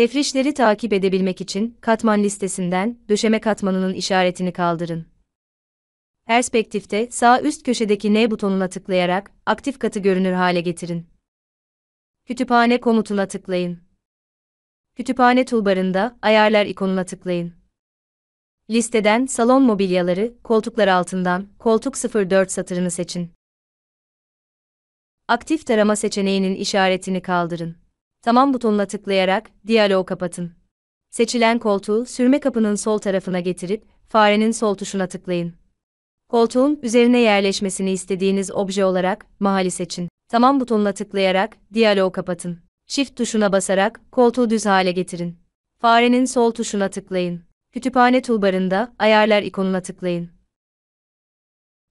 Tefrişleri takip edebilmek için katman listesinden döşeme katmanının işaretini kaldırın. Perspektifte sağ üst köşedeki N butonuna tıklayarak aktif katı görünür hale getirin. Kütüphane komutuna tıklayın. Kütüphane toolbarında ayarlar ikonuna tıklayın. Listeden salon mobilyaları, koltuklar altından koltuk 04 satırını seçin. Aktif tarama seçeneğinin işaretini kaldırın. Tamam butonuna tıklayarak diyaloğu kapatın. Seçilen koltuğu sürme kapının sol tarafına getirip farenin sol tuşuna tıklayın. Koltuğun üzerine yerleşmesini istediğiniz obje olarak mahali seçin. Tamam butonuna tıklayarak diyaloğu kapatın. Shift tuşuna basarak koltuğu düz hale getirin. Farenin sol tuşuna tıklayın. Kütüphane toolbarında ayarlar ikonuna tıklayın.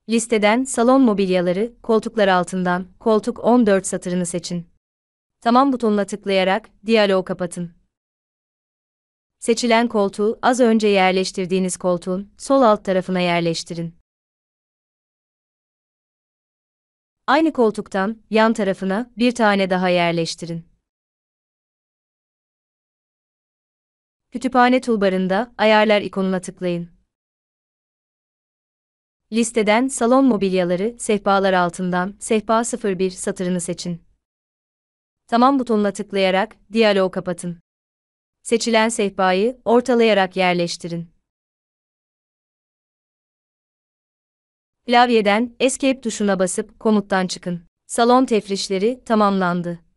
Listeden salon mobilyaları, koltuklar altından koltuk 14 satırını seçin. Tamam butonuna tıklayarak diyaloğu kapatın. Seçilen koltuğu az önce yerleştirdiğiniz koltuğun sol alt tarafına yerleştirin. Aynı koltuktan yan tarafına bir tane daha yerleştirin. Kütüphane toolbarında ayarlar ikonuna tıklayın. Listeden salon mobilyaları sehpalar altından sehpa 01 satırını seçin. Tamam butonuna tıklayarak diyaloğu kapatın. Seçilen sehpayı ortalayarak yerleştirin. Klavyeden Escape tuşuna basıp komuttan çıkın. Salon tefrişleri tamamlandı.